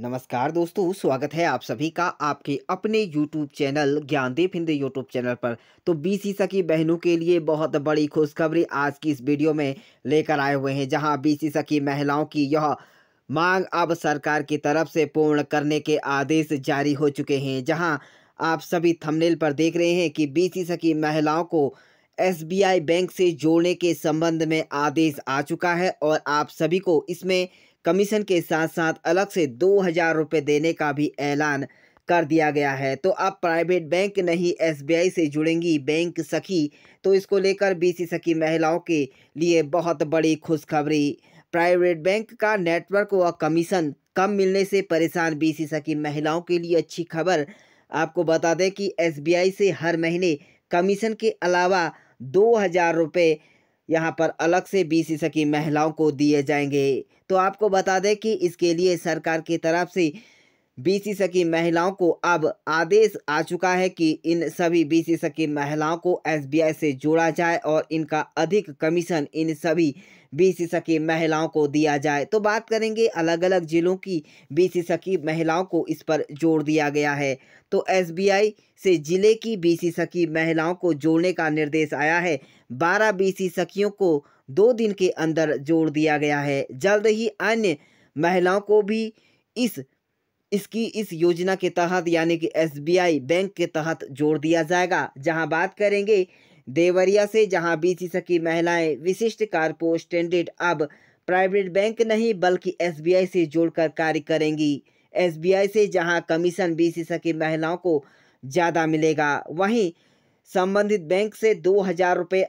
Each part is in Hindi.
नमस्कार दोस्तों स्वागत है आप सभी का आपके अपने YouTube channel Gyandev Hindi YouTube channel पर तो बी सी सखी बहनों के लिए बहुत बड़ी खुशखबरी आज की इस वीडियो में लेकर आए हुए हैं जहां सी सखी महिलाओं की यह मांग अब सरकार की तरफ से पूर्ण करने के आदेश जारी हो चुके हैं जहां आप सभी थंबनेल पर देख रहे हैं कि सी सखी महिलाओं को एसबीआई बैंक से जोड़ने के संबंध में आदेश आ चुका है और आप सभी को इसमें कमीशन के साथ साथ अलग से दो हज़ार रुपये देने का भी ऐलान कर दिया गया है तो अब प्राइवेट बैंक नहीं एसबीआई से जुड़ेंगी बैंक सखी तो इसको लेकर बीसी सखी महिलाओं के लिए बहुत बड़ी खुशखबरी प्राइवेट बैंक का नेटवर्क व कमीशन कम मिलने से परेशान बीसी सखी महिलाओं के लिए अच्छी खबर आपको बता दें कि एसबीआई से हर महीने कमीशन के अलावा दो हज़ार रुपये यहाँ पर अलग से बीसी सकी महिलाओं को दिए जाएंगे तो आपको बता दें कि इसके लिए सरकार की तरफ से बीसी सकी महिलाओं को अब आदेश आ चुका है कि इन सभी बीसी सकी महिलाओं को एसबीआई से जोड़ा जाए और इनका अधिक कमीशन इन सभी बीसी सकी महिलाओं को दिया जाए तो बात करेंगे अलग अलग जिलों की बीसी सकी महिलाओं को इस पर जोड़ दिया गया है तो एसबीआई से जिले की बीसी सकी महिलाओं को जोड़ने का निर्देश आया है बारह बीसी सखियों को दो दिन के अंदर जोड़ दिया गया है जल्द ही अन्य महिलाओं को भी इस इसकी इस योजना के तहत यानी कि एसबीआई बैंक के तहत जोड़ दिया जाएगा जहां बात करेंगे देवरिया से जहां सी सकी महिलाएं विशिष्ट कारपोस्ट स्टैंडर्ड अब प्राइवेट बैंक नहीं बल्कि एसबीआई से जोड़कर कार्य करेंगी एसबीआई से जहां कमीशन सी सकी महिलाओं को ज़्यादा मिलेगा वहीं संबंधित बैंक से दो हज़ार रुपये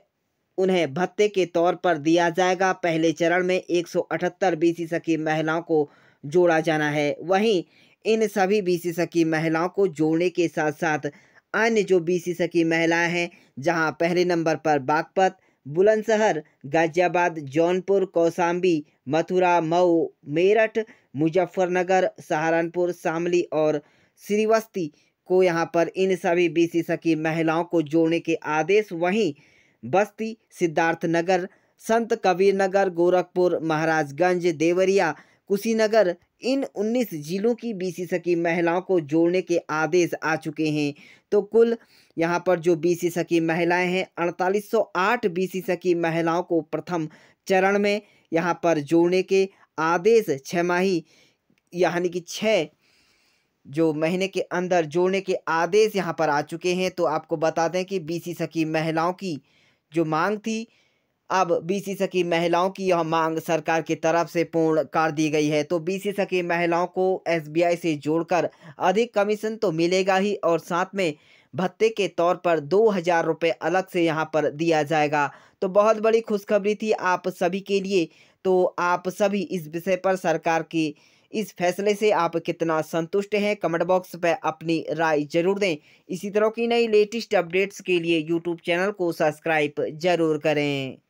उन्हें भत्ते के तौर पर दिया जाएगा पहले चरण में एक सौ अठहत्तर सी सकी महिलाओं को जोड़ा जाना है वहीं इन सभी बीसी सखी महिलाओं को जोड़ने के साथ साथ अन्य जो बीसी सखी महिलाएं हैं जहां पहले नंबर पर बागपत बुलंदशहर गाजियाबाद जौनपुर कौसाम्बी मथुरा मऊ मेरठ मुजफ्फरनगर सहारनपुर शामली और श्रीवस्ती को यहां पर इन सभी बीसी सखी महिलाओं को जोड़ने के आदेश वहीं बस्ती सिद्धार्थनगर संत कबीरनगर गोरखपुर महाराजगंज देवरिया कुशीनगर इन 19 जिलों की सी सखी महिलाओं को जोड़ने के आदेश आ चुके हैं तो कुल यहाँ पर जो सी सखी महिलाएं हैं 4808 बीसी सखी महिलाओं को प्रथम चरण में यहाँ पर जोड़ने के आदेश माही यानी कि छः जो महीने के अंदर जोड़ने के आदेश यहाँ पर आ चुके हैं तो आपको बता दें कि सी सखी महिलाओं की जो मांग थी अब बीसी सकी महिलाओं की यह मांग सरकार की तरफ से पूर्ण कर दी गई है तो बीसी सकी महिलाओं को एसबीआई से जोड़कर अधिक कमीशन तो मिलेगा ही और साथ में भत्ते के तौर पर दो हज़ार रुपये अलग से यहाँ पर दिया जाएगा तो बहुत बड़ी खुशखबरी थी आप सभी के लिए तो आप सभी इस विषय पर सरकार की इस फैसले से आप कितना संतुष्ट हैं कमेंट बॉक्स पर अपनी राय जरूर दें इसी तरह की नई लेटेस्ट अपडेट्स के लिए यूट्यूब चैनल को सब्सक्राइब जरूर करें